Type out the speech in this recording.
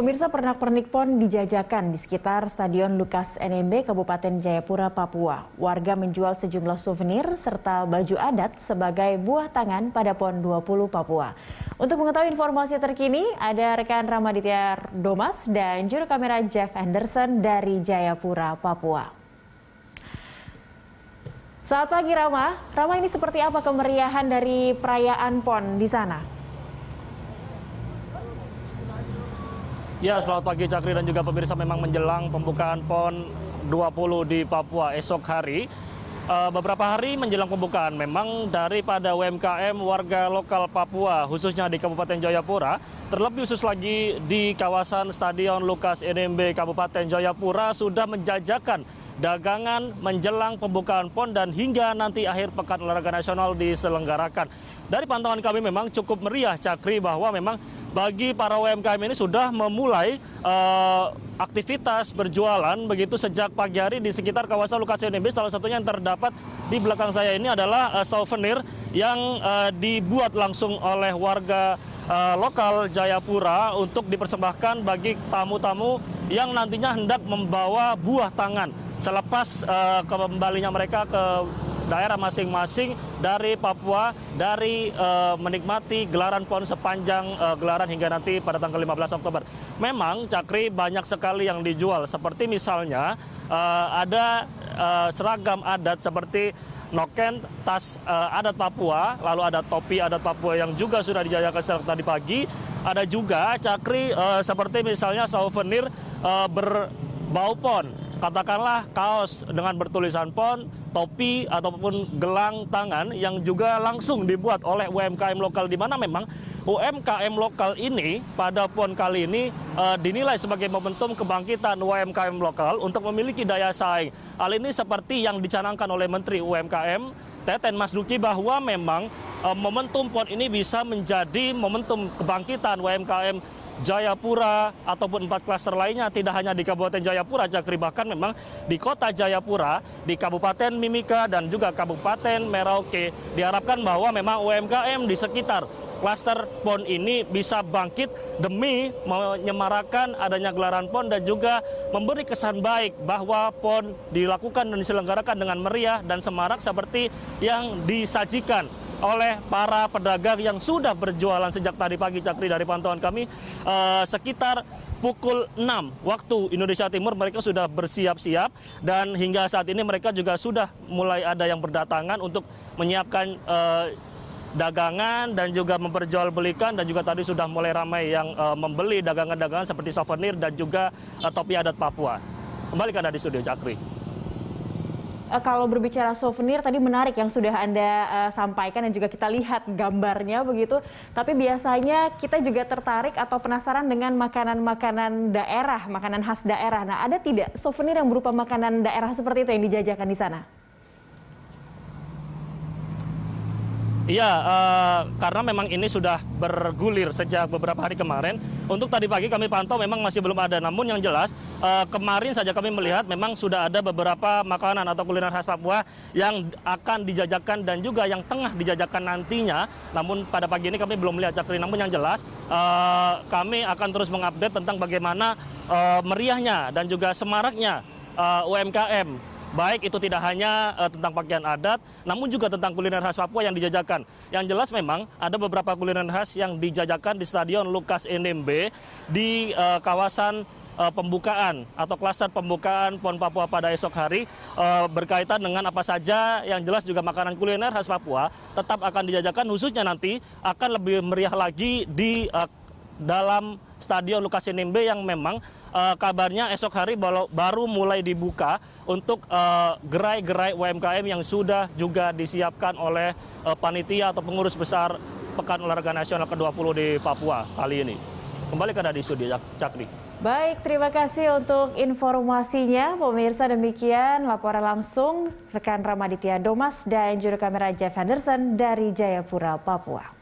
Pemirsa pernak-pernik pon dijajakan di sekitar Stadion Lukas NMB Kabupaten Jayapura, Papua. Warga menjual sejumlah souvenir serta baju adat sebagai buah tangan pada pon 20 Papua. Untuk mengetahui informasi terkini, ada rekan Ramaditya Domas dan juru kamera Jeff Anderson dari Jayapura, Papua. Selamat pagi Rama. Rama ini seperti apa kemeriahan dari perayaan PON di sana? Ya, selamat pagi Cakri dan juga pemirsa memang menjelang pembukaan PON 20 di Papua esok hari. Eh, beberapa hari menjelang pembukaan memang daripada UMKM warga lokal Papua khususnya di Kabupaten Jayapura terlebih khusus lagi di kawasan Stadion Lukas NMB Kabupaten Jayapura sudah menjajakan dagangan menjelang pembukaan PON dan hingga nanti akhir pekan olahraga nasional diselenggarakan. Dari pantauan kami memang cukup meriah Cakri bahwa memang bagi para UMKM ini sudah memulai uh, aktivitas berjualan begitu sejak pagi hari di sekitar kawasan Lukas Nmb. Salah satunya yang terdapat di belakang saya ini adalah uh, souvenir yang uh, dibuat langsung oleh warga uh, lokal Jayapura untuk dipersembahkan bagi tamu-tamu yang nantinya hendak membawa buah tangan selepas uh, kembalinya mereka ke daerah masing-masing dari Papua dari uh, menikmati gelaran PON sepanjang uh, gelaran hingga nanti pada tanggal 15 Oktober. Memang Cakri banyak sekali yang dijual seperti misalnya uh, ada uh, seragam adat seperti noken, tas uh, adat Papua, lalu ada topi adat Papua yang juga sudah dijajakan sejak tadi pagi. Ada juga cakri uh, seperti misalnya souvenir uh, berbau pon katakanlah kaos dengan bertulisan PON, topi ataupun gelang tangan yang juga langsung dibuat oleh UMKM lokal di mana memang UMKM lokal ini pada PON kali ini e, dinilai sebagai momentum kebangkitan UMKM lokal untuk memiliki daya saing. Hal ini seperti yang dicanangkan oleh Menteri UMKM Teten Mas Duki bahwa memang eh, momentum PON ini bisa menjadi momentum kebangkitan UMKM Jayapura ataupun empat klaster lainnya tidak hanya di Kabupaten Jayapura Cakri bahkan memang di kota Jayapura di Kabupaten Mimika dan juga Kabupaten Merauke diharapkan bahwa memang UMKM di sekitar klaster PON ini bisa bangkit demi menyemarakan adanya gelaran PON dan juga memberi kesan baik bahwa PON dilakukan dan diselenggarakan dengan meriah dan semarak seperti yang disajikan oleh para pedagang yang sudah berjualan sejak tadi pagi Cakri dari pantauan kami eh, sekitar pukul 6 waktu Indonesia Timur mereka sudah bersiap-siap dan hingga saat ini mereka juga sudah mulai ada yang berdatangan untuk menyiapkan eh, dagangan dan juga memperjualbelikan dan juga tadi sudah mulai ramai yang uh, membeli dagangan-dagangan seperti souvenir dan juga uh, topi adat Papua. Kembali ke Anda di studio Cakri. Eh, kalau berbicara souvenir tadi menarik yang sudah Anda uh, sampaikan dan juga kita lihat gambarnya begitu. Tapi biasanya kita juga tertarik atau penasaran dengan makanan-makanan daerah, makanan khas daerah. Nah, ada tidak souvenir yang berupa makanan daerah seperti itu yang dijajakan di sana? Iya, uh, karena memang ini sudah bergulir sejak beberapa hari kemarin. Untuk tadi pagi kami pantau memang masih belum ada. Namun yang jelas uh, kemarin saja kami melihat memang sudah ada beberapa makanan atau kuliner khas Papua yang akan dijajakan dan juga yang tengah dijajakan nantinya. Namun pada pagi ini kami belum melihat cakri. Namun yang jelas uh, kami akan terus mengupdate tentang bagaimana uh, meriahnya dan juga semaraknya uh, UMKM Baik itu tidak hanya uh, tentang pakaian adat, namun juga tentang kuliner khas Papua yang dijajakan. Yang jelas memang ada beberapa kuliner khas yang dijajakan di Stadion Lukas NMB di uh, kawasan uh, pembukaan atau klaster pembukaan PON Papua pada esok hari uh, berkaitan dengan apa saja yang jelas juga makanan kuliner khas Papua tetap akan dijajakan khususnya nanti akan lebih meriah lagi di uh, dalam Stadion Lukas NMB yang memang uh, kabarnya esok hari baru mulai dibuka untuk eh, gerai-gerai uh, UMKM yang sudah juga disiapkan oleh uh, panitia atau pengurus besar Pekan Olahraga Nasional ke-20 di Papua kali ini. Kembali ke di studio Cakri. Baik, terima kasih untuk informasinya. Pemirsa demikian laporan langsung rekan Ramaditya Domas dan juru kamera Jeff Henderson dari Jayapura, Papua.